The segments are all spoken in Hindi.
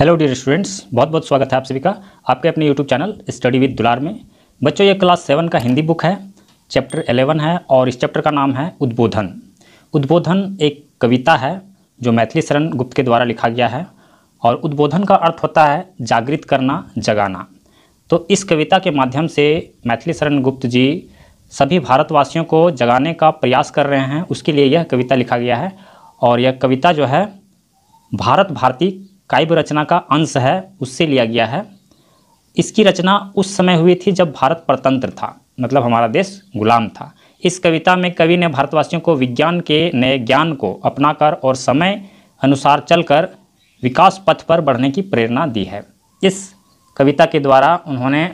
हेलो डियर स्टूडेंट्स बहुत बहुत स्वागत है आप सभी का आपके अपने यूट्यूब चैनल स्टडी विद दुलार में बच्चों ये क्लास सेवन का हिंदी बुक है चैप्टर एलेवन है और इस चैप्टर का नाम है उद्बोधन उद्बोधन एक कविता है जो मैथिली शरण गुप्त के द्वारा लिखा गया है और उद्बोधन का अर्थ होता है जागृत करना जगाना तो इस कविता के माध्यम से मैथिली शरण गुप्त जी सभी भारतवासियों को जगाने का प्रयास कर रहे हैं उसके लिए यह कविता लिखा गया है और यह कविता जो है भारत भारती काव्य रचना का अंश है उससे लिया गया है इसकी रचना उस समय हुई थी जब भारत परतंत्र था मतलब हमारा देश गुलाम था इस कविता में कवि ने भारतवासियों को विज्ञान के नए ज्ञान को अपनाकर और समय अनुसार चलकर विकास पथ पर बढ़ने की प्रेरणा दी है इस कविता के द्वारा उन्होंने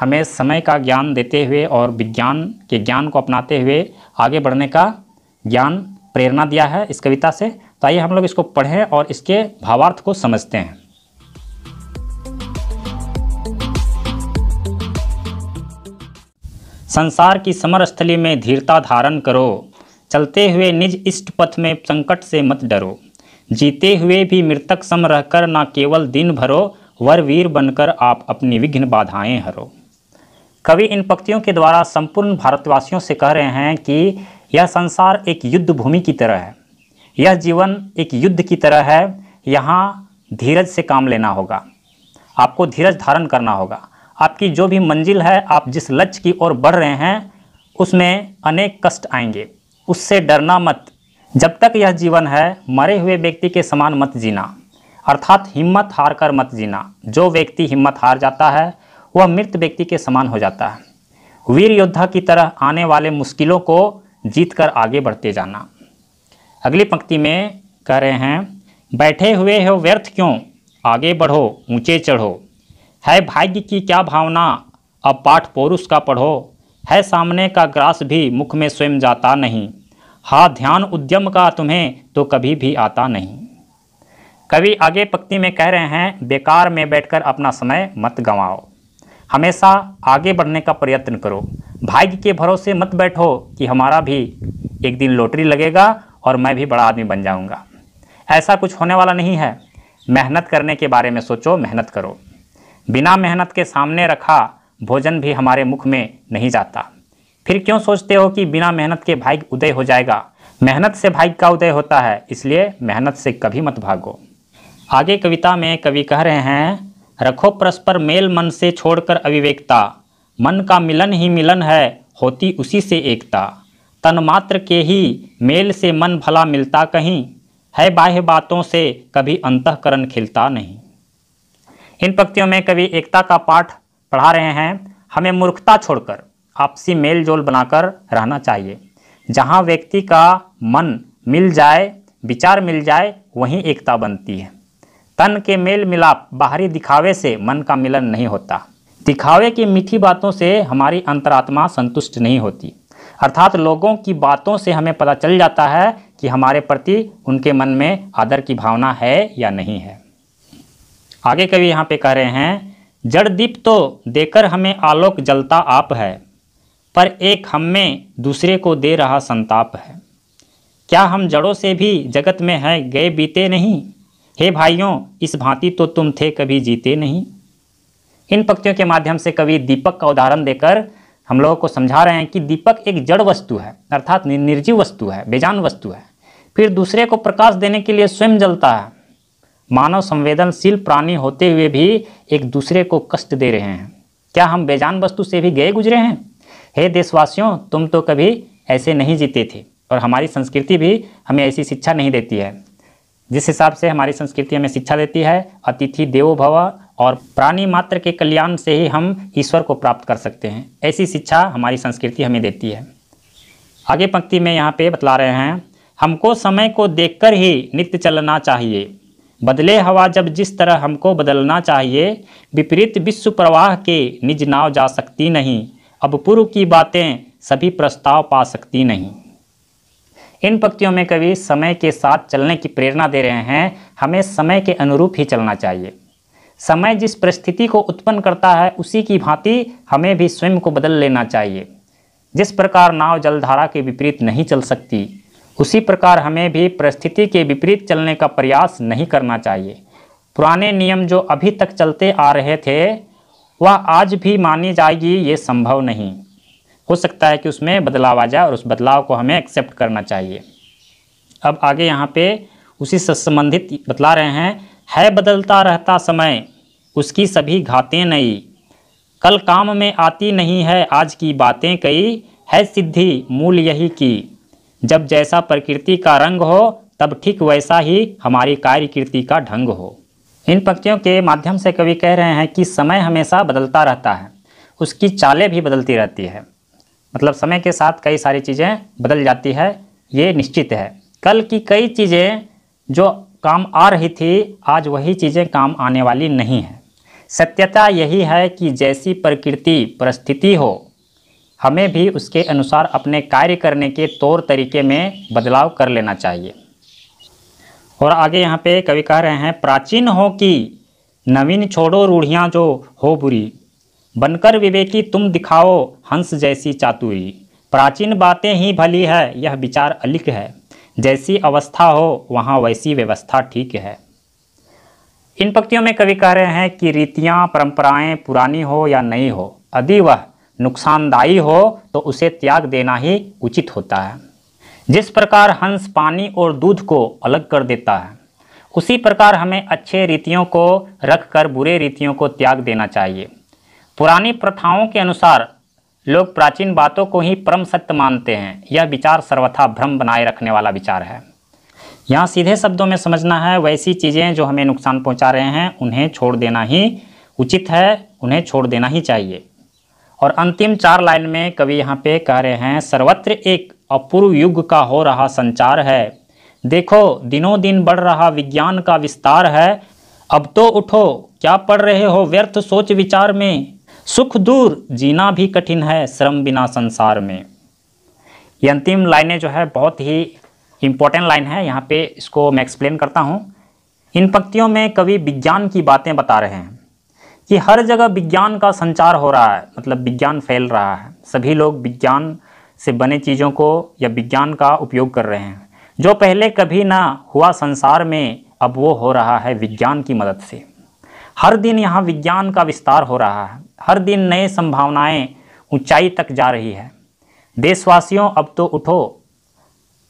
हमें समय का ज्ञान देते हुए और विज्ञान के ज्ञान को अपनाते हुए आगे बढ़ने का ज्ञान प्रेरणा दिया है इस कविता से तो आइए हम लोग इसको पढ़ें और इसके भावार्थ को समझते हैं संसार की समरस्थली में धीरता धारण करो चलते हुए निज इष्ट पथ में संकट से मत डरो जीते हुए भी मृतक सम रहकर ना केवल दिन भरो वर वीर बनकर आप अपनी विघ्न बाधाएं हरो कवि इन पक्तियों के द्वारा संपूर्ण भारतवासियों से कह रहे हैं कि यह संसार एक युद्ध भूमि की तरह है यह जीवन एक युद्ध की तरह है यहाँ धीरज से काम लेना होगा आपको धीरज धारण करना होगा आपकी जो भी मंजिल है आप जिस लक्ष्य की ओर बढ़ रहे हैं उसमें अनेक कष्ट आएंगे उससे डरना मत जब तक यह जीवन है मरे हुए व्यक्ति के समान मत जीना अर्थात हिम्मत हार कर मत जीना जो व्यक्ति हिम्मत हार जाता है वह मृत व्यक्ति के समान हो जाता है वीर योद्धा की तरह आने वाले मुश्किलों को जीत कर आगे बढ़ते जाना अगली पंक्ति में कह रहे हैं बैठे हुए हो व्यर्थ क्यों आगे बढ़ो ऊंचे चढ़ो है भाग्य की क्या भावना अब पाठ पौरुष का पढ़ो है सामने का ग्रास भी मुख में स्वयं जाता नहीं हाँ ध्यान उद्यम का तुम्हें तो कभी भी आता नहीं कवि आगे पंक्ति में कह रहे हैं बेकार में बैठकर अपना समय मत गंवाओ हमेशा आगे बढ़ने का प्रयत्न करो भाग्य के भरोसे मत बैठो कि हमारा भी एक दिन लॉटरी लगेगा और मैं भी बड़ा आदमी बन जाऊंगा ऐसा कुछ होने वाला नहीं है मेहनत करने के बारे में सोचो मेहनत करो बिना मेहनत के सामने रखा भोजन भी हमारे मुख में नहीं जाता फिर क्यों सोचते हो कि बिना मेहनत के भाग्य उदय हो जाएगा मेहनत से भाग्य का उदय होता है इसलिए मेहनत से कभी मत भागो आगे कविता में कवि कह रहे हैं रखो परस्पर मेल मन से छोड़कर अविवेकता मन का मिलन ही मिलन है होती उसी से एकता तन्मात्र के ही मेल से मन भला मिलता कहीं है बाह्य बातों से कभी अंतकरण खिलता नहीं इन पक्तियों में कवि एकता का पाठ पढ़ा रहे हैं हमें मूर्खता छोड़कर आपसी मेल जोल बनाकर रहना चाहिए जहाँ व्यक्ति का मन मिल जाए विचार मिल जाए वहीं एकता बनती है तन के मेल मिलाप बाहरी दिखावे से मन का मिलन नहीं होता दिखावे की मीठी बातों से हमारी अंतरात्मा संतुष्ट नहीं होती अर्थात लोगों की बातों से हमें पता चल जाता है कि हमारे प्रति उनके मन में आदर की भावना है या नहीं है आगे कवि यहाँ पे कह रहे हैं जड़ दीप तो देकर हमें आलोक जलता आप है पर एक हम में दूसरे को दे रहा संताप है क्या हम जड़ों से भी जगत में हैं गए बीते नहीं हे भाइयों इस भांति तो तुम थे कभी जीते नहीं इन पक्तियों के माध्यम से कवि दीपक का उदाहरण देकर हम लोगों को समझा रहे हैं कि दीपक एक जड़ वस्तु है अर्थात निर्जीव वस्तु है बेजान वस्तु है फिर दूसरे को प्रकाश देने के लिए स्वयं जलता है मानव संवेदनशील प्राणी होते हुए भी एक दूसरे को कष्ट दे रहे हैं क्या हम बेजान वस्तु से भी गए गुजरे हैं हे देशवासियों तुम तो कभी ऐसे नहीं जीते थे और हमारी संस्कृति भी हमें ऐसी शिक्षा नहीं देती है जिस हिसाब से हमारी संस्कृति हमें शिक्षा देती है अतिथि देवो भव और प्राणी मात्र के कल्याण से ही हम ईश्वर को प्राप्त कर सकते हैं ऐसी शिक्षा हमारी संस्कृति हमें देती है आगे पंक्ति में यहाँ पे बतला रहे हैं हमको समय को देखकर ही नित्य चलना चाहिए बदले हवा जब जिस तरह हमको बदलना चाहिए विपरीत विश्व प्रवाह के निज नाव जा सकती नहीं अब पूर्व की बातें सभी प्रस्ताव पा सकती नहीं इन पंक्तियों में कवि समय के साथ चलने की प्रेरणा दे रहे हैं हमें समय के अनुरूप ही चलना चाहिए समय जिस परिस्थिति को उत्पन्न करता है उसी की भांति हमें भी स्वयं को बदल लेना चाहिए जिस प्रकार नाव जलधारा के विपरीत नहीं चल सकती उसी प्रकार हमें भी परिस्थिति के विपरीत चलने का प्रयास नहीं करना चाहिए पुराने नियम जो अभी तक चलते आ रहे थे वह आज भी मानी जाएगी ये संभव नहीं हो सकता है कि उसमें बदलाव आ जाए और उस बदलाव को हमें एक्सेप्ट करना चाहिए अब आगे यहाँ पे उसी से संबंधित बतला रहे हैं है बदलता रहता समय उसकी सभी घातें नई कल काम में आती नहीं है आज की बातें कई है सिद्धि मूल यही की जब जैसा प्रकृति का रंग हो तब ठीक वैसा ही हमारी कार्यकृति का ढंग हो इन पंक्तियों के माध्यम से कवि कह रहे हैं कि समय हमेशा बदलता रहता है उसकी चालें भी बदलती रहती है मतलब समय के साथ कई सारी चीज़ें बदल जाती है ये निश्चित है कल की कई चीज़ें जो काम आ रही थी आज वही चीज़ें काम आने वाली नहीं हैं सत्यता यही है कि जैसी प्रकृति परिस्थिति हो हमें भी उसके अनुसार अपने कार्य करने के तौर तरीके में बदलाव कर लेना चाहिए और आगे यहाँ पे कवि कह रहे हैं प्राचीन हो कि नवीन छोड़ो रूढ़ियाँ जो हो बुरी बनकर विवेकी तुम दिखाओ हंस जैसी चातुरी प्राचीन बातें ही भली है यह विचार अलिक है जैसी अवस्था हो वहाँ वैसी व्यवस्था ठीक है इन पक्तियों में कवि कह रहे हैं कि रीतियाँ परंपराएं पुरानी हो या नई हो यदि वह नुकसानदायी हो तो उसे त्याग देना ही उचित होता है जिस प्रकार हंस पानी और दूध को अलग कर देता है उसी प्रकार हमें अच्छे रीतियों को रखकर बुरे रीतियों को त्याग देना चाहिए पुरानी प्रथाओं के अनुसार लोग प्राचीन बातों को ही परम सत्य मानते हैं यह विचार सर्वथा भ्रम बनाए रखने वाला विचार है यहाँ सीधे शब्दों में समझना है वैसी चीज़ें जो हमें नुकसान पहुँचा रहे हैं उन्हें छोड़ देना ही उचित है उन्हें छोड़ देना ही चाहिए और अंतिम चार लाइन में कवि यहाँ पे कह रहे हैं सर्वत्र एक अपूर्व युग का हो रहा संचार है देखो दिनों दिन बढ़ रहा विज्ञान का विस्तार है अब तो उठो क्या पढ़ रहे हो व्यर्थ सोच विचार में सुख दूर जीना भी कठिन है श्रम बिना संसार में ये अंतिम लाइनें जो है बहुत ही इम्पोर्टेंट लाइन है यहाँ पे इसको मैं एक्सप्लेन करता हूँ इन पंक्तियों में कवि विज्ञान की बातें बता रहे हैं कि हर जगह विज्ञान का संचार हो रहा है मतलब विज्ञान फैल रहा है सभी लोग विज्ञान से बने चीज़ों को या विज्ञान का उपयोग कर रहे हैं जो पहले कभी ना हुआ संसार में अब वो हो रहा है विज्ञान की मदद से हर दिन यहाँ विज्ञान का विस्तार हो रहा है हर दिन नए संभावनाएं ऊंचाई तक जा रही है देशवासियों अब तो उठो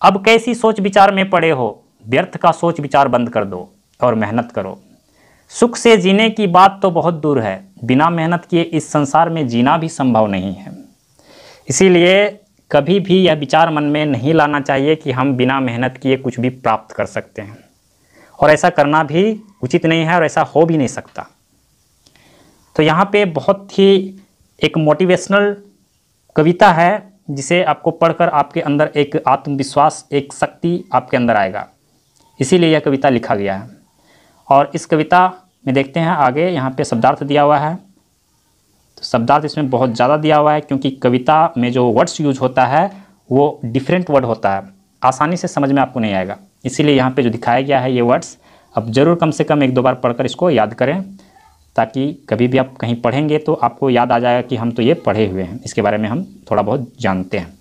अब कैसी सोच विचार में पड़े हो व्यर्थ का सोच विचार बंद कर दो और मेहनत करो सुख से जीने की बात तो बहुत दूर है बिना मेहनत किए इस संसार में जीना भी संभव नहीं है इसीलिए कभी भी यह विचार मन में नहीं लाना चाहिए कि हम बिना मेहनत किए कुछ भी प्राप्त कर सकते हैं और ऐसा करना भी उचित नहीं है और ऐसा हो भी नहीं सकता तो यहाँ पे बहुत ही एक मोटिवेशनल कविता है जिसे आपको पढ़कर आपके अंदर एक आत्मविश्वास एक शक्ति आपके अंदर आएगा इसीलिए यह कविता लिखा गया है और इस कविता में देखते हैं आगे यहाँ पे शब्दार्थ दिया हुआ है तो शब्दार्थ इसमें बहुत ज़्यादा दिया हुआ है क्योंकि कविता में जो वर्ड्स यूज होता है वो डिफरेंट वर्ड होता है आसानी से समझ में आपको नहीं आएगा इसीलिए यहाँ पे जो दिखाया गया है ये वर्ड्स अब ज़रूर कम से कम एक दो बार पढ़कर इसको याद करें ताकि कभी भी आप कहीं पढ़ेंगे तो आपको याद आ जाएगा कि हम तो ये पढ़े हुए हैं इसके बारे में हम थोड़ा बहुत जानते हैं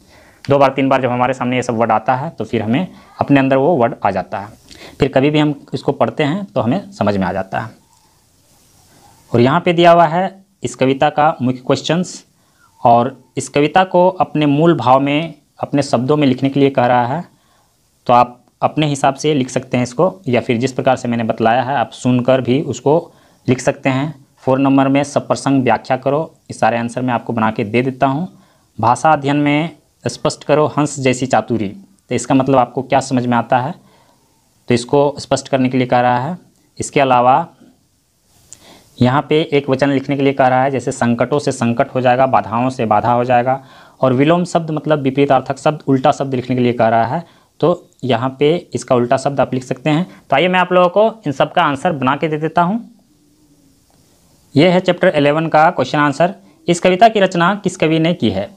दो बार तीन बार जब हमारे सामने ये सब वर्ड आता है तो फिर हमें अपने अंदर वो वर्ड आ जाता है फिर कभी भी हम इसको पढ़ते हैं तो हमें समझ में आ जाता है और यहाँ पे दिया हुआ है इस कविता का मुख्य क्वेश्चंस और इस कविता को अपने मूल भाव में अपने शब्दों में लिखने के लिए कह रहा है तो आप अपने हिसाब से लिख सकते हैं इसको या फिर जिस प्रकार से मैंने बतलाया है आप सुनकर भी उसको लिख सकते हैं फोर नंबर में सप्रसंग व्याख्या करो इस सारे आंसर मैं आपको बना के दे देता हूँ भाषा अध्ययन में स्पष्ट करो हंस जैसी चातुरी तो इसका मतलब आपको क्या समझ में आता है तो इसको स्पष्ट करने के लिए कह रहा है इसके अलावा यहाँ पे एक वचन लिखने के लिए कह रहा है जैसे संकटों से संकट हो जाएगा बाधाओं से बाधा हो जाएगा और विलोम शब्द मतलब विपरीतार्थक शब्द उल्टा शब्द लिखने के लिए कह रहा है तो यहाँ पे इसका उल्टा शब्द आप लिख सकते हैं तो आइए मैं आप लोगों को इन सब का आंसर बना के दे देता हूँ यह है चैप्टर एलेवन का क्वेश्चन आंसर इस कविता की रचना किस कवि ने की है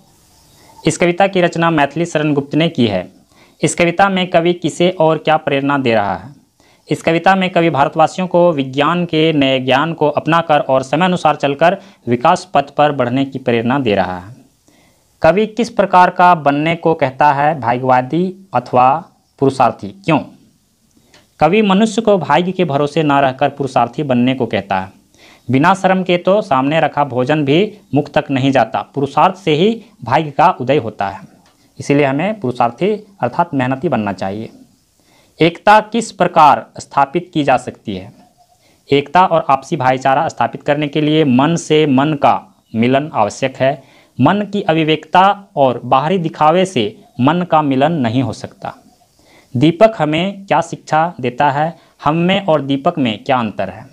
इस कविता की रचना मैथिली शरण गुप्त ने की है इस कविता में कवि किसे और क्या प्रेरणा दे रहा है इस कविता में कवि भारतवासियों को विज्ञान के नए ज्ञान को अपनाकर और समय अनुसार चलकर विकास पथ पर बढ़ने की प्रेरणा दे रहा है कवि किस प्रकार का बनने को कहता है भाग्यवादी अथवा पुरुषार्थी क्यों कवि मनुष्य को भाग्य के भरोसे न रहकर पुरुषार्थी बनने को कहता है बिना श्रम के तो सामने रखा भोजन भी मुख तक नहीं जाता पुरुषार्थ से ही भाग्य का उदय होता है इसीलिए हमें पुरुषार्थी अर्थात मेहनती बनना चाहिए एकता किस प्रकार स्थापित की जा सकती है एकता और आपसी भाईचारा स्थापित करने के लिए मन से मन का मिलन आवश्यक है मन की अविवेकता और बाहरी दिखावे से मन का मिलन नहीं हो सकता दीपक हमें क्या शिक्षा देता है हम में और दीपक में क्या अंतर है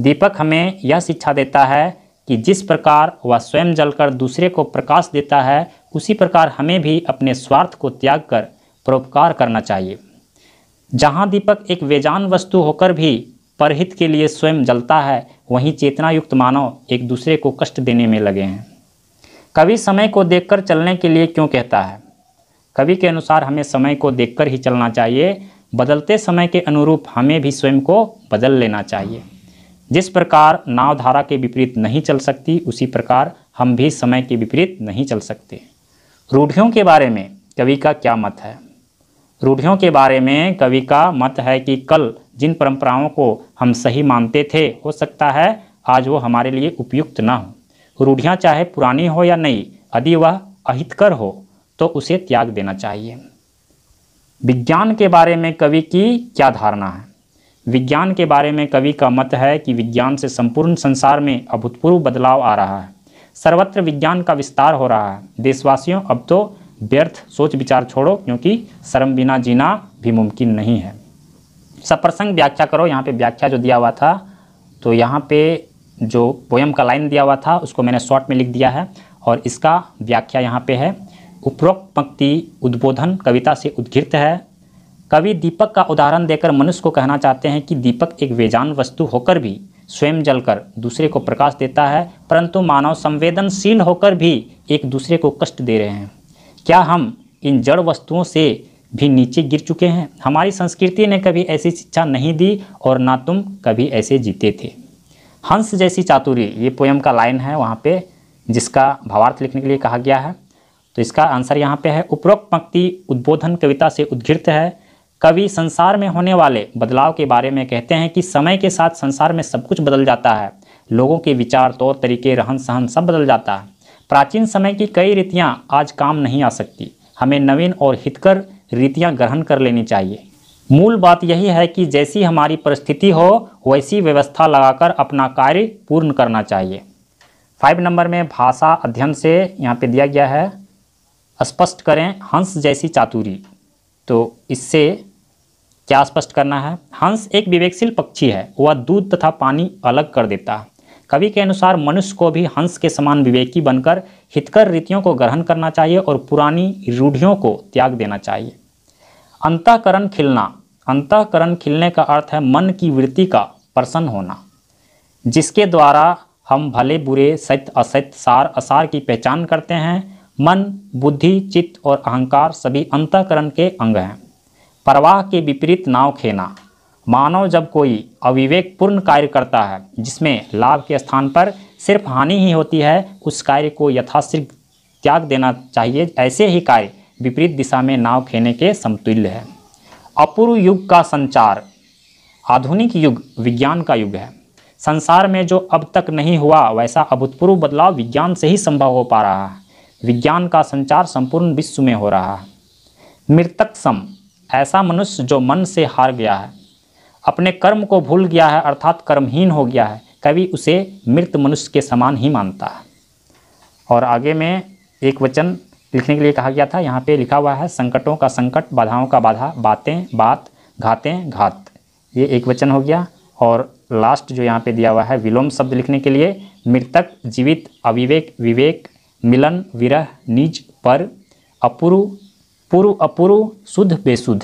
दीपक हमें यह शिक्षा देता है कि जिस प्रकार वह स्वयं जलकर दूसरे को प्रकाश देता है उसी प्रकार हमें भी अपने स्वार्थ को त्याग कर परोपकार करना चाहिए जहाँ दीपक एक वेजान वस्तु होकर भी परहित के लिए स्वयं जलता है वहीं चेतना युक्त मानव एक दूसरे को कष्ट देने में लगे हैं कवि समय को देखकर चलने के लिए क्यों कहता है कवि के अनुसार हमें समय को देखकर ही चलना चाहिए बदलते समय के अनुरूप हमें भी स्वयं को बदल लेना चाहिए जिस प्रकार नाव धारा के विपरीत नहीं चल सकती उसी प्रकार हम भी समय के विपरीत नहीं चल सकते रूढ़ियों के बारे में कवि का क्या मत है रूढ़ियों के बारे में कवि का मत है कि कल जिन परंपराओं को हम सही मानते थे हो सकता है आज वो हमारे लिए उपयुक्त ना हो रूढ़ियाँ चाहे पुरानी हो या नई यदि वह अहितकर हो तो उसे त्याग देना चाहिए विज्ञान के बारे में कवि की क्या धारणा है विज्ञान के बारे में कवि का मत है कि विज्ञान से संपूर्ण संसार में अभूतपूर्व बदलाव आ रहा है सर्वत्र विज्ञान का विस्तार हो रहा है देशवासियों अब तो व्यर्थ सोच विचार छोड़ो क्योंकि शर्म बिना जीना भी मुमकिन नहीं है सप्रसंग व्याख्या करो यहाँ पे व्याख्या जो दिया हुआ था तो यहाँ पे जो पोयम का लाइन दिया हुआ था उसको मैंने शॉर्ट में लिख दिया है और इसका व्याख्या यहाँ पे है उपरोक्त पंक्ति उद्बोधन कविता से उद्घृत है कवि दीपक का उदाहरण देकर मनुष्य को कहना चाहते हैं कि दीपक एक बेजान वस्तु होकर भी स्वयं जलकर दूसरे को प्रकाश देता है परंतु मानव संवेदनशील होकर भी एक दूसरे को कष्ट दे रहे हैं क्या हम इन जड़ वस्तुओं से भी नीचे गिर चुके हैं हमारी संस्कृति ने कभी ऐसी शिक्षा नहीं दी और ना तुम कभी ऐसे जीते थे हंस जैसी चातुरी ये पोयम का लाइन है वहाँ पे जिसका भावार्थ लिखने के लिए कहा गया है तो इसका आंसर यहाँ पे है उपरोक्त पंक्ति उद्बोधन कविता से उद्घृत है कवि संसार में होने वाले बदलाव के बारे में कहते हैं कि समय के साथ संसार में सब कुछ बदल जाता है लोगों के विचार तौर तरीके रहन सहन सब बदल जाता है प्राचीन समय की कई रीतियाँ आज काम नहीं आ सकती हमें नवीन और हितकर रीतियाँ ग्रहण कर लेनी चाहिए मूल बात यही है कि जैसी हमारी परिस्थिति हो वैसी व्यवस्था लगाकर अपना कार्य पूर्ण करना चाहिए फाइव नंबर में भाषा अध्ययन से यहाँ पे दिया गया है स्पष्ट करें हंस जैसी चातुरी तो इससे क्या स्पष्ट करना है हंस एक विवेकशील पक्षी है वह दूध तथा पानी अलग कर देता है कवि के अनुसार मनुष्य को भी हंस के समान विवेकी बनकर हितकर रीतियों को ग्रहण करना चाहिए और पुरानी रूढ़ियों को त्याग देना चाहिए अंतःकरण खिलना अंतःकरण खिलने का अर्थ है मन की वृत्ति का प्रसन्न होना जिसके द्वारा हम भले बुरे सत्य असत्य सार असार की पहचान करते हैं मन बुद्धि चित्त और अहंकार सभी अंतकरण के अंग हैं प्रवाह के विपरीत नाव खेना मानव जब कोई अविवेकपूर्ण कार्य करता है जिसमें लाभ के स्थान पर सिर्फ हानि ही होती है उस कार्य को यथाशीघ्र त्याग देना चाहिए ऐसे ही कार्य विपरीत दिशा में नाव खेने के समतुल्य है अपूर्व युग का संचार आधुनिक युग विज्ञान का युग है संसार में जो अब तक नहीं हुआ वैसा अभूतपूर्व बदलाव विज्ञान से ही संभव हो पा रहा है विज्ञान का संचार संपूर्ण विश्व में हो रहा है मृतक सम ऐसा मनुष्य जो मन से हार गया है अपने कर्म को भूल गया है अर्थात कर्महीन हो गया है कवि उसे मृत मनुष्य के समान ही मानता है और आगे में एक वचन लिखने के लिए कहा गया था यहाँ पे लिखा हुआ है संकटों का संकट बाधाओं का बाधा बातें बात घातें घात ये एक वचन हो गया और लास्ट जो यहाँ पे दिया हुआ है विलोम शब्द लिखने के लिए मृतक जीवित अविवेक विवेक मिलन विरह निज पर अपूर्व पूर्व अपूर्व शुद्ध बेशुद्ध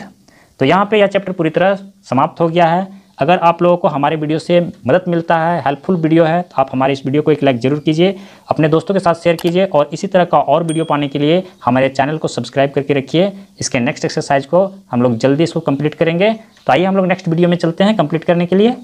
तो यहाँ पे यह चैप्टर पूरी तरह समाप्त हो गया है अगर आप लोगों को हमारे वीडियो से मदद मिलता है हेल्पफुल वीडियो है तो आप हमारे इस वीडियो को एक लाइक ज़रूर कीजिए अपने दोस्तों के साथ शेयर कीजिए और इसी तरह का और वीडियो पाने के लिए हमारे चैनल को सब्सक्राइब करके रखिए इसके नेक्स्ट एक्सरसाइज को हम लोग जल्दी इसको कंप्लीट करेंगे तो आइए हम लोग नेक्स्ट वीडियो में चलते हैं कंप्लीट करने के लिए